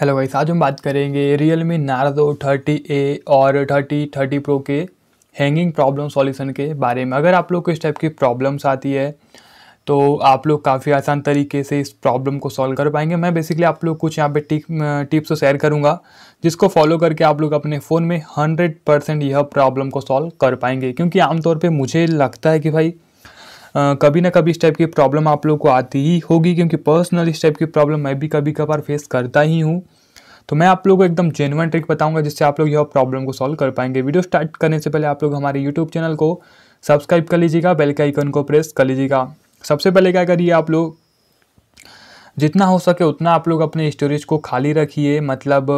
hello guys आज हम बात करेंगे Realme Narzo thirty A और थर्टी थर्टी प्रो के हैंगिंग प्रॉब्लम सॉल्यूशन के बारे में अगर आप लोग को इस टाइप की प्रॉब्लम्स आती है तो आप लोग काफ़ी आसान तरीके से इस प्रॉब्लम को सॉल्व कर पाएंगे मैं बेसिकली आप लोग कुछ यहाँ पे टिप्स शेयर करूँगा जिसको फॉलो करके आप लोग अपने फ़ोन में हंड्रेड परसेंट यह प्रॉब्लम को सॉल्व कर पाएंगे क्योंकि आमतौर पर मुझे लगता है कि भाई कभी ना कभी इस टाइप की प्रॉब्लम आप लोग को आती ही होगी क्योंकि पर्सनल इस टाइप की प्रॉब्लम मैं भी कभी कभार फेस करता ही हूँ तो मैं आप लोगों को एकदम जेनुअन ट्रिक बताऊंगा जिससे आप लोग यह प्रॉब्लम को सॉल्व कर पाएंगे वीडियो स्टार्ट करने से पहले आप लोग हमारे यूट्यूब चैनल को सब्सक्राइब कर लीजिएगा बेल के आइकन को प्रेस कर लीजिएगा सबसे पहले क्या करिए आप लोग जितना हो सके उतना आप लोग अपने स्टोरेज को खाली रखिए मतलब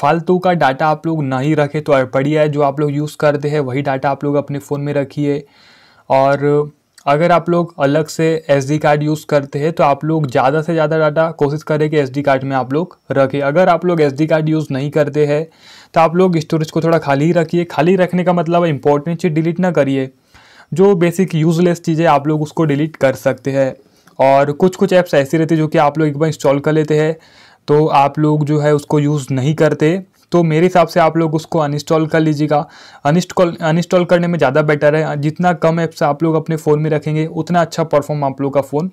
फालतू का डाटा आप लोग नहीं रखें तो बढ़िया है जो आप लोग यूज़ करते हैं वही डाटा आप लोग अपने फ़ोन में रखिए और अगर आप लोग अलग से एस कार्ड यूज़ करते हैं तो आप लोग ज़्यादा से ज़्यादा डाटा कोशिश करें कि एस कार्ड में आप लोग रखें अगर आप लोग एस कार्ड यूज़ नहीं करते हैं तो आप लोग स्टोरेज को थोड़ा खाली ही रखिए खाली रखने का मतलब इंपॉर्टेंट चीज़ डिलीट ना करिए जो बेसिक यूज़लेस चीज़ें आप लोग उसको डिलीट कर सकते हैं और कुछ कुछ ऐप्स ऐसी रहती है जो कि आप लोग एक बार इंस्टॉल कर लेते हैं तो आप लोग जो है उसको यूज़ नहीं करते तो मेरे हिसाब से आप लोग उसको अनइंस्टॉल कर लीजिएगा अनइंस्टॉल अनइंस्टॉल करने में ज़्यादा बेटर है जितना कम ऐप्स आप लोग अपने फ़ोन में रखेंगे उतना अच्छा परफॉर्म आप लोग का फ़ोन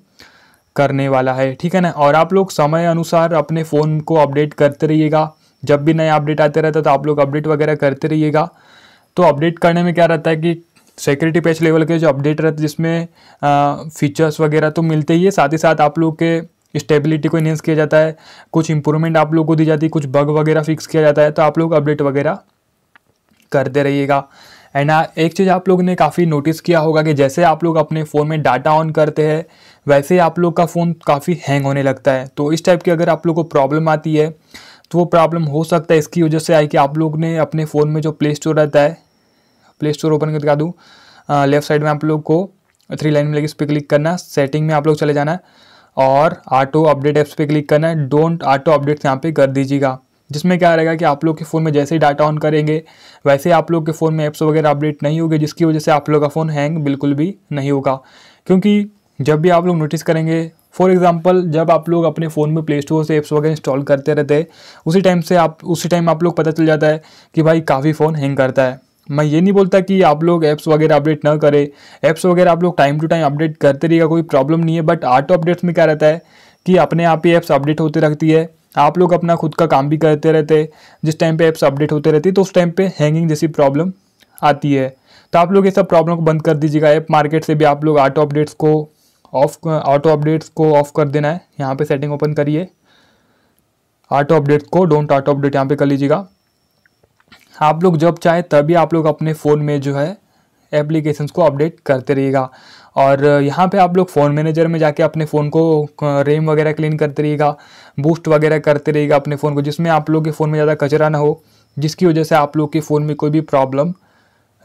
करने वाला है ठीक है ना और आप लोग समय अनुसार अपने फ़ोन को अपडेट करते रहिएगा जब भी नया अपडेट आते रहता है तो आप लोग अपडेट वगैरह करते रहिएगा तो अपडेट करने में क्या रहता है कि सिक्योरिटी पेज लेवल के जो अपडेट रहते हैं जिसमें फ़ीचर्स वगैरह तो मिलते ही है साथ ही साथ आप लोग के स्टेबिलिटी को इन्हेंस किया जाता है कुछ इंप्रूवमेंट आप लोग को दी जाती है कुछ बग वगैरह फिक्स किया जाता है तो आप लोग अपडेट वगैरह करते रहिएगा एंड हाँ, एक चीज़ आप लोग ने काफ़ी नोटिस किया होगा कि जैसे आप लोग अपने फ़ोन में डाटा ऑन करते हैं वैसे ही आप लोग का फ़ोन काफ़ी हैंग होने लगता है तो इस टाइप की अगर आप लोग को प्रॉब्लम आती है तो वो प्रॉब्लम हो सकता है इसकी वजह से आई कि आप लोग ने अपने फ़ोन में जो प्ले स्टोर रहता है प्ले स्टोर ओपन कर दिखा दूँ लेफ्ट साइड में आप लोग को थ्री लाइन में लगे इस पर क्लिक करना सेटिंग में आप लोग चले जाना है और ऑटो अपडेट ऐप्स पे क्लिक करना है डोंट ऑटो अपडेट्स यहाँ पे कर दीजिएगा जिसमें क्या रहेगा कि आप लोग के फ़ोन में जैसे ही डाटा ऑन करेंगे वैसे आप लोग के फ़ोन में ऐप्स वगैरह अपडेट नहीं होगे जिसकी वजह से आप लोग का फ़ोन हैंग बिल्कुल भी नहीं होगा क्योंकि जब भी आप लोग नोटिस करेंगे फॉर एग्जाम्पल जब आप लोग अपने फ़ोन में प्ले स्टोर से ऐप्स वगैरह इंस्टॉल करते रहते हैं उसी टाइम से आप उसी टाइम आप लोग पता चल जाता है कि भाई काफ़ी फ़ोन हैंग करता है मैं ये नहीं बोलता कि आप लोग ऐप्स वगैरह अपडेट ना करें ऐप्स वगैरह आप लोग टाइम टू टाइम अपडेट करते रहिएगा कोई प्रॉब्लम नहीं है बट ऑटो अपडेट्स में क्या रहता है कि अपने आप ही ऐप्स अपडेट होते रहती है आप लोग अपना खुद का काम भी करते रहते जिस टाइम पे ऐप्स अपडेट होते रहती है तो उस टाइम पे हैंगिंग जैसी प्रॉब्लम आती है तो आप लोग ये सब प्रॉब्लम को बंद कर दीजिएगा ऐप मार्केट से भी आप लोग ऑटो अपडेट्स को ऑफ ऑटो अपडेट्स को ऑफ कर देना है यहाँ पे सेटिंग ओपन करिए ऑटो अपडेट्स को डोंट ऑटो अपडेट यहाँ पे कर लीजिएगा आप लोग जब चाहें तभी आप लोग अपने फ़ोन में जो है एप्लीकेशंस को अपडेट करते रहिएगा और यहाँ पे आप लोग फ़ोन मैनेजर में जाके अपने फ़ोन को रेम वगैरह क्लीन करते रहिएगा बूस्ट वगैरह करते रहिएगा अपने फ़ोन को जिसमें आप लोग के फ़ोन में ज़्यादा कचरा ना हो जिसकी वजह से आप लोग के फ़ोन में कोई भी प्रॉब्लम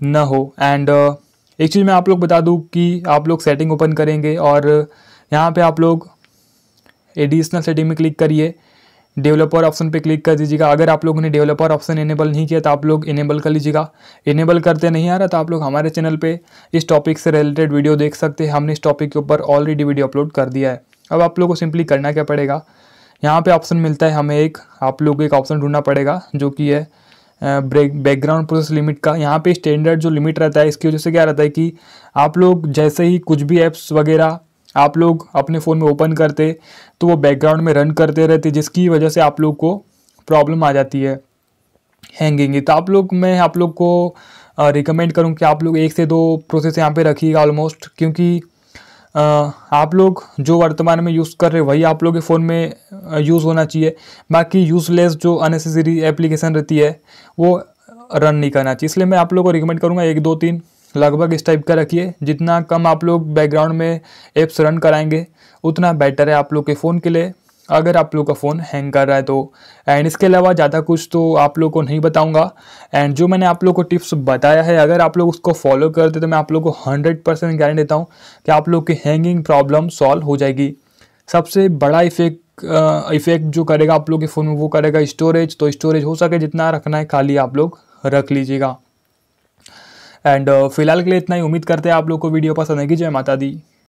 ना हो एंड एक चीज़ मैं आप लोग बता दूँ कि आप लोग सेटिंग ओपन करेंगे और यहाँ पर आप लोग एडिशनल सेटिंग में क्लिक करिए डेवलपर ऑप्शन पे क्लिक कर दीजिएगा अगर आप लोगों ने डेवलपर ऑप्शन इनेबल नहीं किया तो आप लोग इनेबल कर लीजिएगा इनेबल करते नहीं आ रहा तो आप लोग हमारे चैनल पे इस टॉपिक से रिलेटेड वीडियो देख सकते हैं हमने इस टॉपिक के ऊपर ऑलरेडी वीडियो अपलोड कर दिया है अब आप लोग को सिंपली करना क्या पड़ेगा यहाँ पर ऑप्शन मिलता है हमें एक आप लोग को एक ऑप्शन ढूंढना पड़ेगा जो कि है ब्रेक बैकग्राउंड प्रोसेस लिमिट का यहाँ पे स्टैंडर्ड जो लिमिट रहता है इसकी वजह से क्या रहता है कि आप लोग जैसे ही कुछ भी ऐप्स वगैरह आप लोग अपने फ़ोन में ओपन करते तो वो बैकग्राउंड में रन करते रहते जिसकी वजह से आप लोग को प्रॉब्लम आ जाती है हैंगिंग तो आप लोग मैं आप लोग को रिकमेंड करूँ कि आप लोग एक से दो प्रोसेस यहाँ पे रखिएगा ऑलमोस्ट क्योंकि आप लोग जो वर्तमान में यूज़ कर रहे वही आप लोग के फ़ोन में यूज़ होना चाहिए बाकी यूज़लेस जो अननेसेसरी एप्लीकेशन रहती है वो रन नहीं करना चाहिए इसलिए मैं आप लोग को रिकमेंड करूँगा एक दो तीन लगभग इस टाइप का रखिए जितना कम आप लोग बैकग्राउंड में एप्स रन कराएंगे उतना बेटर है आप लोग के फ़ोन के लिए अगर आप लोग का फ़ोन हैंग कर रहा है तो एंड इसके अलावा ज़्यादा कुछ तो आप लोग को नहीं बताऊंगा एंड जो मैंने आप लोग को टिप्स बताया है अगर आप लोग उसको फॉलो करते तो मैं आप लोग को हंड्रेड परसेंट गारंटी देता हूँ कि आप लोग की हैंगिंग प्रॉब्लम सॉल्व हो जाएगी सबसे बड़ा इफेक्ट इफेक्ट जो करेगा आप लोग के फ़ोन में वो करेगा स्टोरेज तो स्टोरेज हो सके जितना रखना है खाली आप लोग रख लीजिएगा एंड uh, फिलहाल के लिए इतना ही उम्मीद करते हैं आप लोग को वीडियो पसंद आएगी जय माता दी